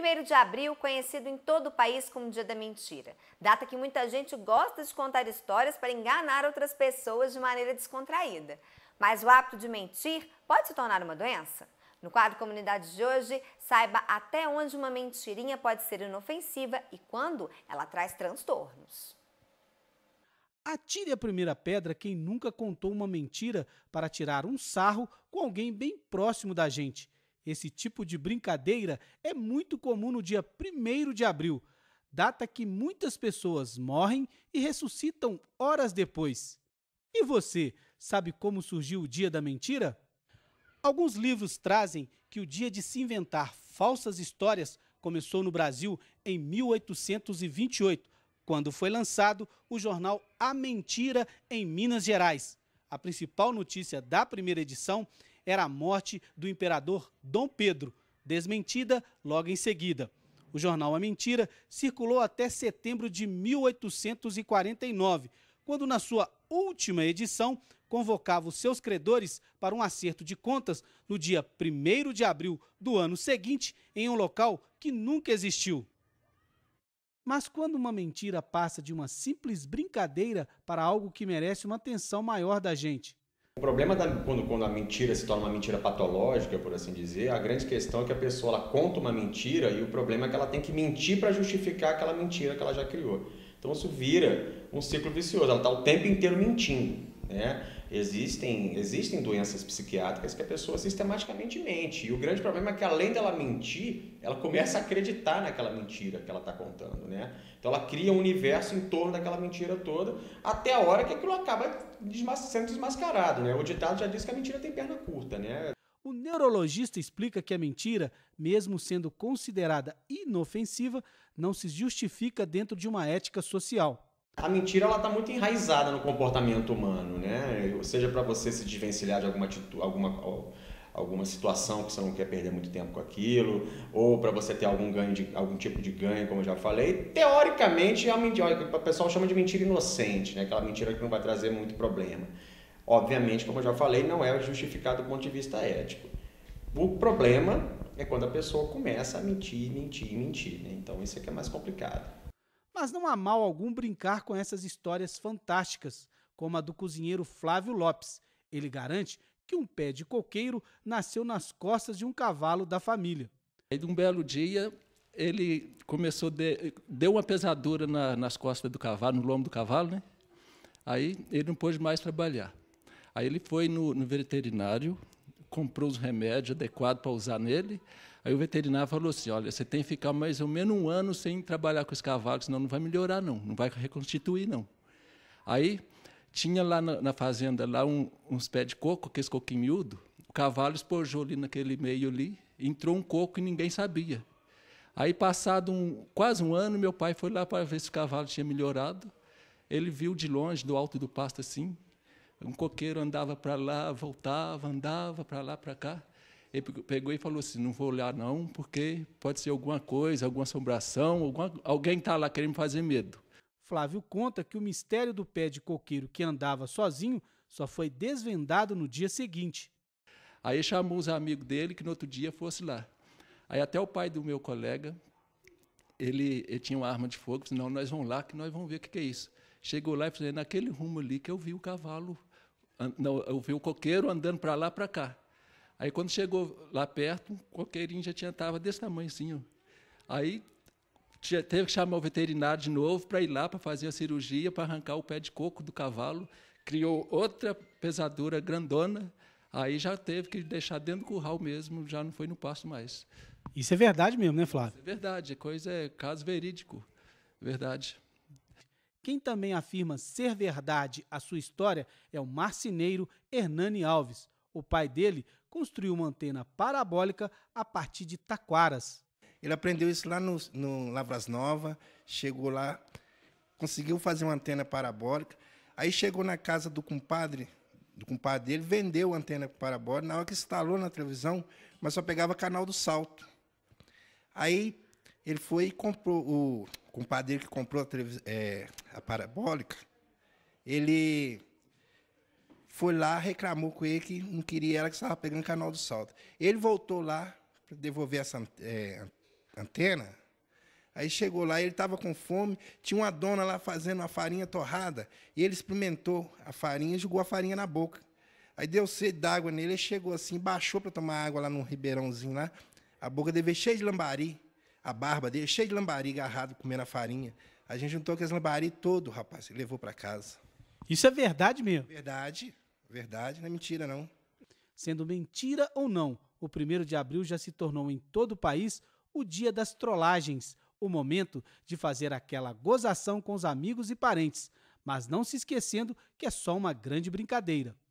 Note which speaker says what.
Speaker 1: 1 de abril, conhecido em todo o país como Dia da Mentira, data que muita gente gosta de contar histórias para enganar outras pessoas de maneira descontraída. Mas o hábito de mentir pode se tornar uma doença? No quadro Comunidade de hoje, saiba até onde uma mentirinha pode ser inofensiva e quando ela traz transtornos.
Speaker 2: Atire a primeira pedra quem nunca contou uma mentira para tirar um sarro com alguém bem próximo da gente. Esse tipo de brincadeira é muito comum no dia 1 de abril, data que muitas pessoas morrem e ressuscitam horas depois. E você, sabe como surgiu o Dia da Mentira? Alguns livros trazem que o dia de se inventar falsas histórias começou no Brasil em 1828, quando foi lançado o jornal A Mentira em Minas Gerais. A principal notícia da primeira edição era a morte do imperador Dom Pedro, desmentida logo em seguida. O jornal A Mentira circulou até setembro de 1849, quando, na sua última edição, convocava os seus credores para um acerto de contas no dia 1 de abril do ano seguinte, em um local que nunca existiu. Mas quando uma mentira passa de uma simples brincadeira para algo que merece uma atenção maior da gente?
Speaker 1: O problema da, quando, quando, a mentira se torna uma mentira patológica, por assim dizer, a grande questão é que a pessoa ela conta uma mentira e o problema é que ela tem que mentir para justificar aquela mentira que ela já criou. Então isso vira um ciclo vicioso, ela está o tempo inteiro mentindo. Né? Existem, existem doenças psiquiátricas que a pessoa sistematicamente mente. E o grande problema é que, além dela mentir, ela começa a acreditar naquela mentira que ela está contando. Né? Então, ela cria um universo em torno daquela mentira toda, até a hora que aquilo acaba desmas sendo desmascarado. Né? O ditado já diz que a mentira tem perna curta.
Speaker 2: Né? O neurologista explica que a mentira, mesmo sendo considerada inofensiva, não se justifica dentro de uma ética social
Speaker 1: a mentira ela está muito enraizada no comportamento humano, né? Ou seja, para você se desvencilhar de alguma atitude, alguma alguma situação que você não quer perder muito tempo com aquilo, ou para você ter algum ganho de, algum tipo de ganho, como eu já falei. Teoricamente, é uma mentira, o pessoal chama de mentira inocente, né? Aquela mentira que não vai trazer muito problema. Obviamente, como eu já falei, não é justificado do ponto de vista ético. O problema é quando a pessoa começa a mentir, mentir, mentir. Né? Então, isso aqui é, é mais complicado.
Speaker 2: Mas não há mal algum brincar com essas histórias fantásticas, como a do cozinheiro Flávio Lopes. Ele garante que um pé de coqueiro nasceu nas costas de um cavalo da família. Aí, de um belo
Speaker 3: dia, ele começou, de, deu uma pesadura na, nas costas do cavalo, no lombo do cavalo, né? Aí ele não pôde mais trabalhar. Aí ele foi no, no veterinário, comprou os remédios adequados para usar nele. Aí o veterinário falou assim: olha, você tem que ficar mais ou menos um ano sem trabalhar com os cavalos, senão não vai melhorar, não, não vai reconstituir, não. Aí tinha lá na, na fazenda lá um, uns pés de coco, que esse coquinho miúdo, o cavalo espojou ali naquele meio ali, entrou um coco e ninguém sabia. Aí, passado um, quase um ano, meu pai foi lá para ver se o cavalo tinha melhorado. Ele viu de longe, do alto do pasto, assim. Um coqueiro andava para lá, voltava, andava para lá, para cá. Ele pegou e falou assim: não vou olhar não, porque pode ser alguma coisa, alguma assombração, alguma... alguém está lá querendo me fazer medo. Flávio
Speaker 2: conta que o mistério do pé de coqueiro que andava sozinho só foi desvendado no dia
Speaker 3: seguinte. Aí chamou os amigos dele que no outro dia fosse lá. Aí até o pai do meu colega, ele, ele tinha uma arma de fogo, disse, assim, não, nós vamos lá que nós vamos ver o que, que é isso. Chegou lá e falou, assim, é naquele rumo ali que eu vi o cavalo, não, eu vi o coqueiro andando para lá, para cá. Aí quando chegou lá perto, um coqueirinho já tinha tava desse tamanhozinho. Aí tinha, teve que chamar o veterinário de novo para ir lá para fazer a cirurgia para arrancar o pé de coco do cavalo. Criou outra pesadura grandona. Aí já teve que deixar dentro do curral mesmo, já não foi no pasto mais. Isso é
Speaker 2: verdade mesmo, né, Flávio?
Speaker 3: Isso é verdade, a é coisa é caso verídico. Verdade. Quem
Speaker 2: também afirma ser verdade a sua história é o marceneiro Hernani Alves
Speaker 4: o pai dele construiu uma antena parabólica a partir de taquaras. Ele aprendeu isso lá no, no Lavras Nova, chegou lá, conseguiu fazer uma antena parabólica. Aí chegou na casa do compadre, do compadre dele, vendeu a antena parabólica. Na hora que instalou na televisão, mas só pegava canal do salto. Aí ele foi e comprou, o compadre dele que comprou a, é, a parabólica, ele foi lá, reclamou com ele que não queria ela, que estava pegando o canal do salto. Ele voltou lá para devolver essa é, antena. Aí chegou lá, ele estava com fome, tinha uma dona lá fazendo uma farinha torrada, e ele experimentou a farinha e jogou a farinha na boca. Aí deu sede d'água nele, ele chegou assim, baixou para tomar água lá num ribeirãozinho lá, a boca dele cheia de lambari, a barba dele cheia de lambari, agarrado comendo a farinha. A gente juntou aqueles lambari todo, rapaz, e levou para casa. Isso é verdade mesmo? Verdade. Verdade, não é mentira, não.
Speaker 2: Sendo mentira ou não, o 1 de abril já se tornou em todo o país o dia das trollagens, o momento de fazer aquela gozação com os amigos e parentes, mas não se esquecendo que é só uma grande brincadeira.